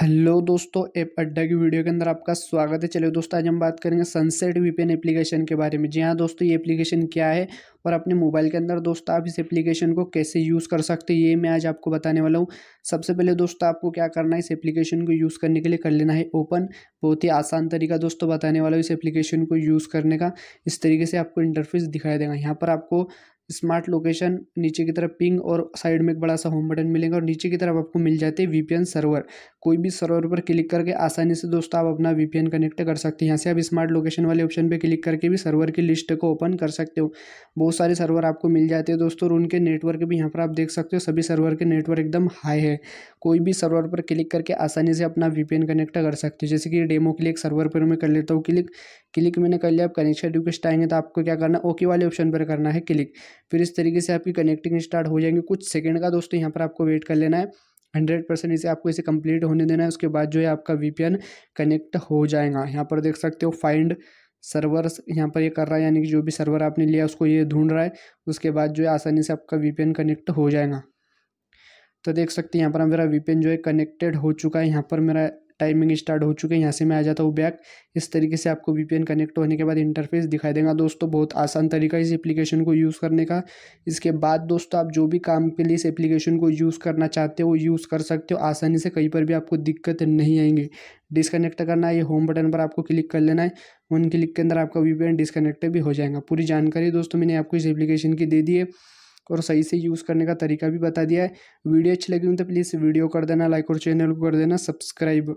hello दोस्तों app अड्डा की वीडियो के अंदर आपका स्वागत है चलिए दोस्तों आज हम बात करेंगे सनसेट वीपीएन एप्लीकेशन के बारे में जी हाँ दोस्तों ये एप्लीकेशन क्या है और अपने मोबाइल के अंदर दोस्तों आप इस एप्लीकेशन को कैसे यूज़ कर सकते हैं ये मैं आज आपको बताने वाला हूँ सबसे पहले दोस्तों आपको क्या करना है इस एप्लीकेशन को यूज़ करने के लिए कर लेना है ओपन बहुत ही आसान तरीका दोस्तों बताने वाला हूँ इस एप्लीकेशन को यूज़ करने का इस तरीके से आपको इंटरफेस दिखाई देगा यहाँ पर आपको स्मार्ट लोकेशन नीचे की तरफ पिंग और साइड में एक बड़ा सा होम बटन मिलेगा और नीचे की तरफ आपको मिल जाते हैं वीपीएन सर्वर कोई भी सर्वर पर क्लिक करके आसानी से दोस्तों आप अपना वीपीएन कनेक्ट कर सकते हैं यहाँ से आप स्मार्ट लोकेशन वाले ऑप्शन पर क्लिक करके भी सर्वर की लिस्ट को ओपन कर सकते हो बहुत सारे सर्वर आपको मिल जाते हैं दोस्तों और उनके नेटवर्क भी यहाँ पर आप देख सकते हो सभी सर्वर के नेटवर्क एकदम हाई है कोई भी सर्वर पर क्लिक करके आसानी से अपना वीपीएन कनेक्ट कर सकते हो जैसे कि डेमो के लिए एक सर्वर पर मैं कर लेता हूँ क्लिक क्लिक मैंने कर लिया अब कनेक्शन रिक्वेस्ट आएंगे तो आपको क्या करना ओके वाले ऑप्शन पर करना है क्लिक फिर इस तरीके से आपकी कनेक्टिंग स्टार्ट हो जाएंगे कुछ सेकेंड का दोस्तों यहाँ पर आपको वेट कर लेना है हंड्रेड परसेंट इसे आपको इसे कंप्लीट होने देना है उसके बाद जो है आपका वी कनेक्ट हो जाएगा यहाँ पर देख सकते हो फाइंड सर्वर यहाँ पर ये कर रहा है यानी कि जो भी सर्वर आपने लिया उसको ये ढूंढ रहा है उसके बाद जो है आसानी से आपका वी कनेक्ट हो जाएगा तो देख सकते हैं यहाँ पर मेरा वी जो है कनेक्टेड हो चुका है यहाँ पर मेरा टाइमिंग स्टार्ट हो चुके हैं यहाँ से मैं आ जाता हूँ बैक इस तरीके से आपको वी कनेक्ट होने के बाद इंटरफेस दिखाई देगा दोस्तों बहुत आसान तरीका इस एप्लीकेशन को यूज़ करने का इसके बाद दोस्तों आप जो भी काम के लिए इस एप्लीकेशन को यूज़ करना चाहते हो यूज़ कर सकते हो आसानी से कहीं पर भी आपको दिक्कत नहीं आएंगी डिसकनेक्ट करना है ये होम बटन पर आपको क्लिक कर लेना है उन क्लिक के अंदर आपका वी डिसकनेक्ट भी हो जाएगा पूरी जानकारी दोस्तों मैंने आपको इस एप्लीकेशन की दे दी है और सही से यूज़ करने का तरीका भी बता दिया है वीडियो अच्छी लगी हो तो प्लीज़ वीडियो कर देना लाइक और चैनल को कर देना सब्सक्राइब